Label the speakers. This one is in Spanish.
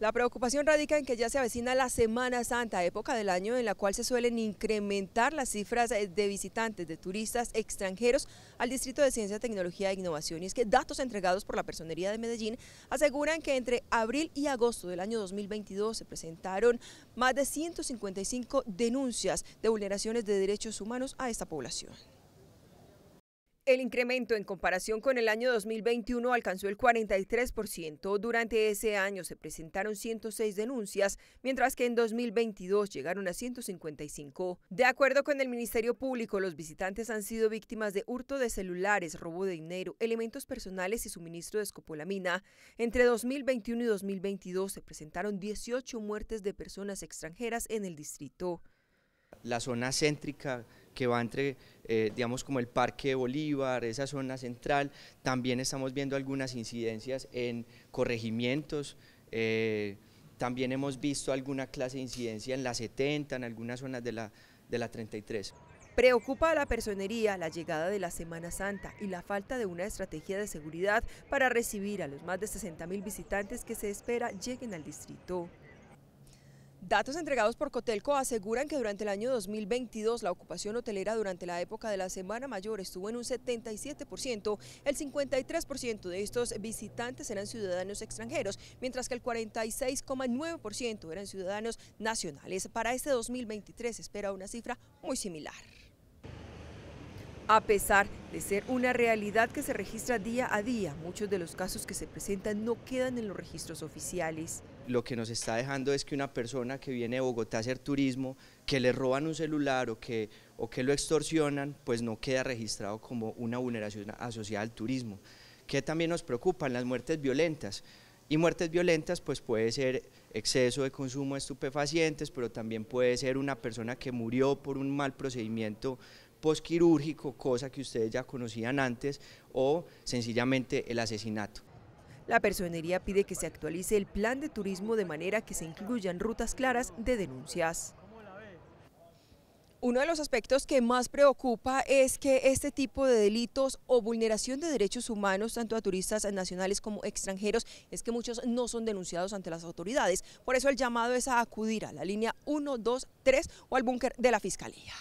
Speaker 1: La preocupación radica en que ya se avecina la Semana Santa, época del año en la cual se suelen incrementar las cifras eh, de visitantes, de turistas extranjeros al Distrito de Ciencia, Tecnología e Innovación. Y es que datos entregados por la Personería de Medellín aseguran que entre abril y agosto del año 2022 se presentaron más de 155 denuncias de vulneraciones de derechos humanos a esta población. El incremento en comparación con el año 2021 alcanzó el 43%. Durante ese año se presentaron 106 denuncias, mientras que en 2022 llegaron a 155. De acuerdo con el Ministerio Público, los visitantes han sido víctimas de hurto de celulares, robo de dinero, elementos personales y suministro de escopolamina. Entre 2021 y 2022 se presentaron 18 muertes de personas extranjeras en el distrito.
Speaker 2: La zona céntrica que va entre, eh, digamos, como el Parque Bolívar, esa zona central. También estamos viendo algunas incidencias en corregimientos. Eh, también hemos visto alguna clase de incidencia en la 70, en algunas zonas de la, de la 33.
Speaker 1: Preocupa a la personería la llegada de la Semana Santa y la falta de una estrategia de seguridad para recibir a los más de 60.000 visitantes que se espera lleguen al distrito. Datos entregados por Cotelco aseguran que durante el año 2022 la ocupación hotelera durante la época de la Semana Mayor estuvo en un 77%, el 53% de estos visitantes eran ciudadanos extranjeros, mientras que el 46,9% eran ciudadanos nacionales. Para este 2023 se espera una cifra muy similar. A pesar de ser una realidad que se registra día a día, muchos de los casos que se presentan no quedan en los registros oficiales.
Speaker 2: Lo que nos está dejando es que una persona que viene de Bogotá a hacer turismo, que le roban un celular o que, o que lo extorsionan, pues no queda registrado como una vulneración asociada al turismo. Que también nos preocupan las muertes violentas. Y muertes violentas pues puede ser exceso de consumo de estupefacientes, pero también puede ser una persona que murió por un mal procedimiento posquirúrgico, cosa que ustedes ya conocían antes, o sencillamente el asesinato.
Speaker 1: La personería pide que se actualice el plan de turismo de manera que se incluyan rutas claras de denuncias. Uno de los aspectos que más preocupa es que este tipo de delitos o vulneración de derechos humanos, tanto a turistas nacionales como extranjeros, es que muchos no son denunciados ante las autoridades. Por eso el llamado es a acudir a la línea 123 o al búnker de la Fiscalía.